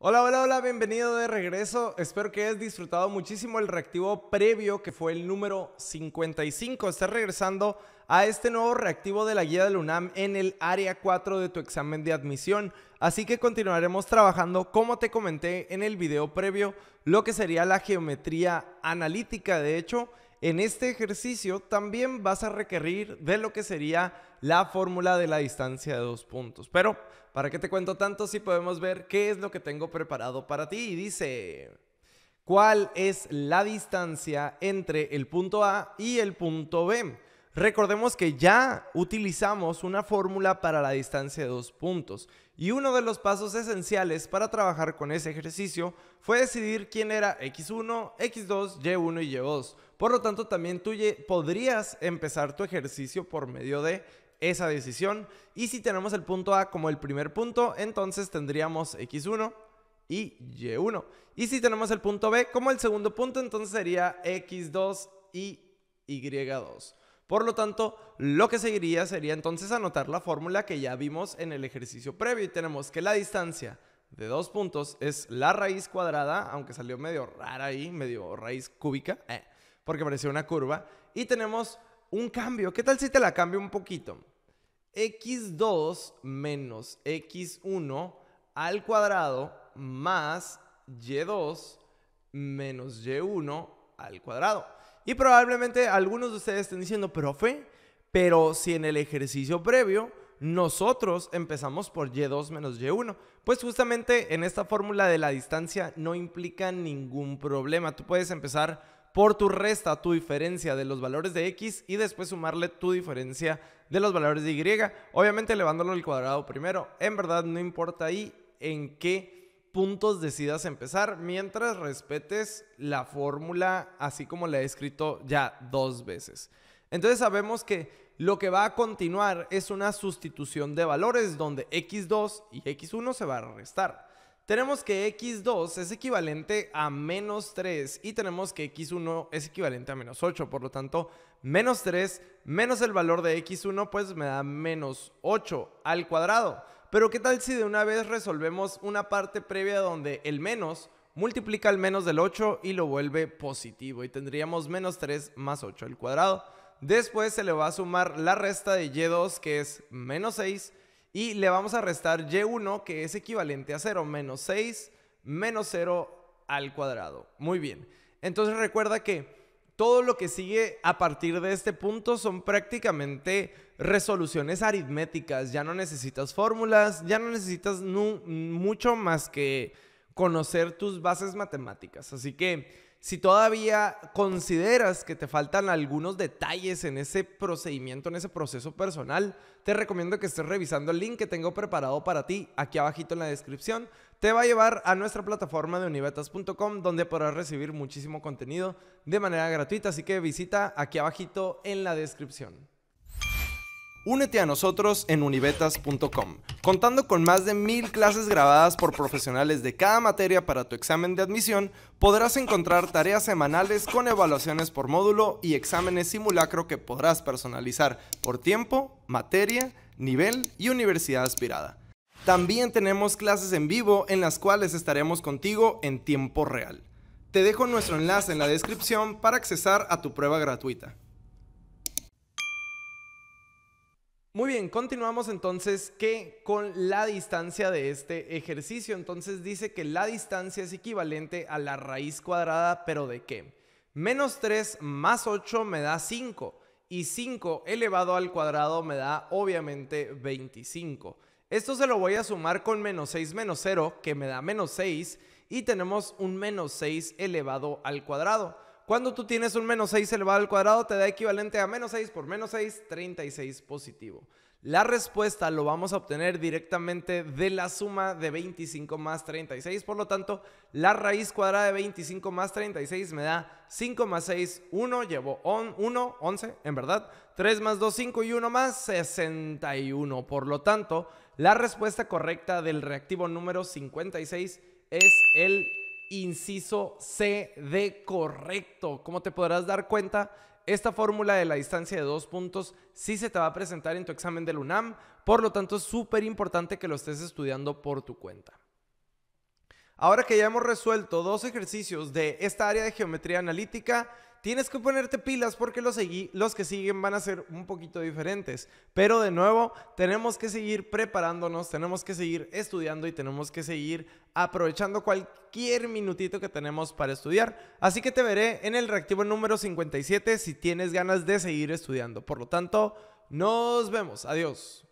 Hola, hola, hola, bienvenido de regreso. Espero que hayas disfrutado muchísimo el reactivo previo que fue el número 55. Estás regresando a este nuevo reactivo de la guía del UNAM en el área 4 de tu examen de admisión. Así que continuaremos trabajando, como te comenté en el video previo, lo que sería la geometría analítica. De hecho, en este ejercicio también vas a requerir de lo que sería la fórmula de la distancia de dos puntos. Pero, ¿para qué te cuento tanto si podemos ver qué es lo que tengo preparado para ti? Y dice, ¿cuál es la distancia entre el punto A y el punto B? Recordemos que ya utilizamos una fórmula para la distancia de dos puntos y uno de los pasos esenciales para trabajar con ese ejercicio fue decidir quién era x1, x2, y1 y y2. Por lo tanto, también tú podrías empezar tu ejercicio por medio de esa decisión. Y si tenemos el punto A como el primer punto, entonces tendríamos x1 y y1. Y si tenemos el punto B como el segundo punto, entonces sería x2 y y2. Por lo tanto, lo que seguiría sería entonces anotar la fórmula que ya vimos en el ejercicio previo y tenemos que la distancia de dos puntos es la raíz cuadrada, aunque salió medio rara ahí, medio raíz cúbica, eh, porque parecía una curva, y tenemos un cambio. ¿Qué tal si te la cambio un poquito? x2 menos x1 al cuadrado más y2 menos y1 al cuadrado. Y probablemente algunos de ustedes estén diciendo, profe, pero si en el ejercicio previo nosotros empezamos por y2 menos y1, pues justamente en esta fórmula de la distancia no implica ningún problema. Tú puedes empezar por tu resta, tu diferencia de los valores de X y después sumarle tu diferencia de los valores de Y, obviamente elevándolo al cuadrado primero. En verdad no importa ahí en qué puntos decidas empezar mientras respetes la fórmula así como la he escrito ya dos veces. Entonces sabemos que lo que va a continuar es una sustitución de valores donde x2 y x1 se van a restar tenemos que x2 es equivalente a menos 3 y tenemos que x1 es equivalente a menos 8. Por lo tanto, menos 3 menos el valor de x1 pues me da menos 8 al cuadrado. Pero ¿qué tal si de una vez resolvemos una parte previa donde el menos multiplica el menos del 8 y lo vuelve positivo y tendríamos menos 3 más 8 al cuadrado. Después se le va a sumar la resta de y2 que es menos 6 y le vamos a restar y1, que es equivalente a 0, menos 6, menos 0 al cuadrado. Muy bien. Entonces recuerda que todo lo que sigue a partir de este punto son prácticamente resoluciones aritméticas. Ya no necesitas fórmulas, ya no necesitas mucho más que conocer tus bases matemáticas. Así que si todavía consideras que te faltan algunos detalles en ese procedimiento, en ese proceso personal, te recomiendo que estés revisando el link que tengo preparado para ti aquí abajito en la descripción. Te va a llevar a nuestra plataforma de univetas.com donde podrás recibir muchísimo contenido de manera gratuita, así que visita aquí abajito en la descripción. Únete a nosotros en univetas.com. contando con más de mil clases grabadas por profesionales de cada materia para tu examen de admisión, podrás encontrar tareas semanales con evaluaciones por módulo y exámenes simulacro que podrás personalizar por tiempo, materia, nivel y universidad aspirada. También tenemos clases en vivo en las cuales estaremos contigo en tiempo real. Te dejo nuestro enlace en la descripción para accesar a tu prueba gratuita. Muy bien, continuamos entonces que con la distancia de este ejercicio. Entonces dice que la distancia es equivalente a la raíz cuadrada, pero ¿de qué? Menos 3 más 8 me da 5 y 5 elevado al cuadrado me da obviamente 25. Esto se lo voy a sumar con menos 6 menos 0 que me da menos 6 y tenemos un menos 6 elevado al cuadrado. Cuando tú tienes un menos 6 elevado al cuadrado, te da equivalente a menos 6 por menos 6, 36 positivo. La respuesta lo vamos a obtener directamente de la suma de 25 más 36. Por lo tanto, la raíz cuadrada de 25 más 36 me da 5 más 6, 1. Llevo 1, 11, en verdad. 3 más 2, 5 y 1 más 61. Por lo tanto, la respuesta correcta del reactivo número 56 es el inciso C de correcto. Como te podrás dar cuenta, esta fórmula de la distancia de dos puntos sí se te va a presentar en tu examen del UNAM, por lo tanto es súper importante que lo estés estudiando por tu cuenta. Ahora que ya hemos resuelto dos ejercicios de esta área de geometría analítica, tienes que ponerte pilas porque los, que siguen van a ser un poquito diferentes. Pero de nuevo, tenemos que seguir preparándonos, tenemos que seguir estudiando y tenemos que seguir aprovechando cualquier minutito que tenemos para estudiar. Así que te veré en el reactivo número 57 si tienes ganas de seguir estudiando. Por lo tanto, nos vemos. Adiós.